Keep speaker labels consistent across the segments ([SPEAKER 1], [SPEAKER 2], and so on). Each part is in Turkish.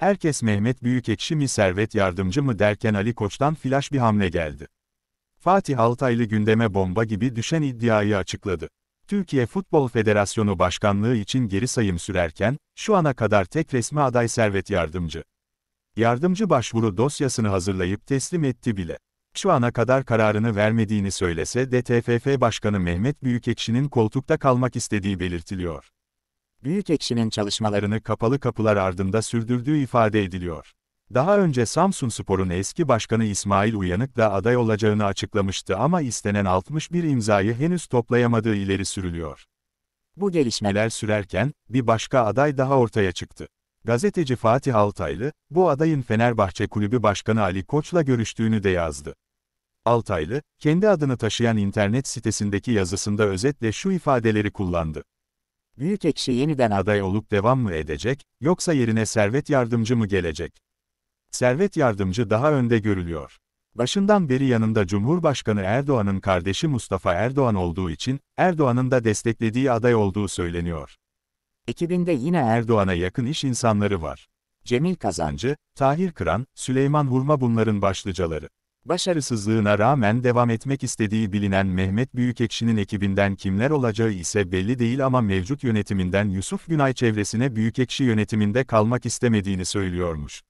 [SPEAKER 1] Herkes Mehmet Büyükekşi mi servet yardımcı mı derken Ali Koç'tan flaş bir hamle geldi. Fatih Altaylı gündeme bomba gibi düşen iddiayı açıkladı. Türkiye Futbol Federasyonu Başkanlığı için geri sayım sürerken, şu ana kadar tek resmi aday servet yardımcı. Yardımcı başvuru dosyasını hazırlayıp teslim etti bile. Şu ana kadar kararını vermediğini söylese de TFF Başkanı Mehmet Büyükekşi'nin koltukta kalmak istediği belirtiliyor. Büyük ekşinin çalışmalarını kapalı kapılar ardında sürdürdüğü ifade ediliyor. Daha önce Spor'un eski başkanı İsmail Uyanık da aday olacağını açıklamıştı ama istenen 61 imzayı henüz toplayamadığı ileri sürülüyor. Bu gelişmeler sürerken, bir başka aday daha ortaya çıktı. Gazeteci Fatih Altaylı, bu adayın Fenerbahçe Kulübü Başkanı Ali Koç'la görüştüğünü de yazdı. Altaylı, kendi adını taşıyan internet sitesindeki yazısında özetle şu ifadeleri kullandı. Büyükekşi yeniden aday olup devam mı edecek, yoksa yerine Servet Yardımcı mı gelecek? Servet Yardımcı daha önde görülüyor. Başından beri yanında Cumhurbaşkanı Erdoğan'ın kardeşi Mustafa Erdoğan olduğu için, Erdoğan'ın da desteklediği aday olduğu söyleniyor. Ekibinde yine Erdoğan'a yakın iş insanları var. Cemil Kazancı, Tahir Kıran, Süleyman Hurma bunların başlıcaları. Başarısızlığına rağmen devam etmek istediği bilinen Mehmet Büyükekşi'nin ekibinden kimler olacağı ise belli değil ama mevcut yönetiminden Yusuf Günay çevresine Büyükekşi yönetiminde kalmak istemediğini söylüyormuş.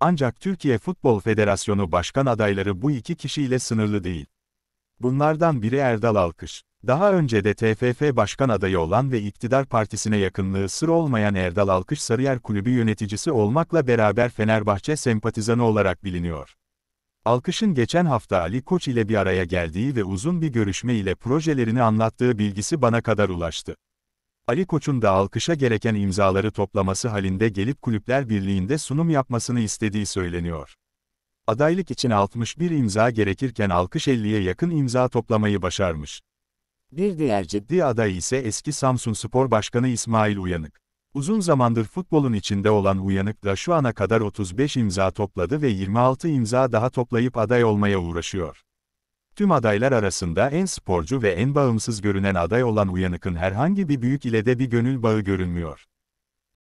[SPEAKER 1] Ancak Türkiye Futbol Federasyonu başkan adayları bu iki kişiyle sınırlı değil. Bunlardan biri Erdal Alkış. Daha önce de TFF başkan adayı olan ve iktidar partisine yakınlığı sır olmayan Erdal Alkış Sarıyer Kulübü yöneticisi olmakla beraber Fenerbahçe sempatizanı olarak biliniyor. Alkış'ın geçen hafta Ali Koç ile bir araya geldiği ve uzun bir görüşme ile projelerini anlattığı bilgisi bana kadar ulaştı. Ali Koç'un da Alkış'a gereken imzaları toplaması halinde gelip Kulüpler Birliği'nde sunum yapmasını istediği söyleniyor. Adaylık için 61 imza gerekirken Alkış 50'ye yakın imza toplamayı başarmış. Bir diğer ciddi aday ise eski Samsun Spor Başkanı İsmail Uyanık. Uzun zamandır futbolun içinde olan Uyanık da şu ana kadar 35 imza topladı ve 26 imza daha toplayıp aday olmaya uğraşıyor. Tüm adaylar arasında en sporcu ve en bağımsız görünen aday olan Uyanık'ın herhangi bir büyük ile de bir gönül bağı görünmüyor.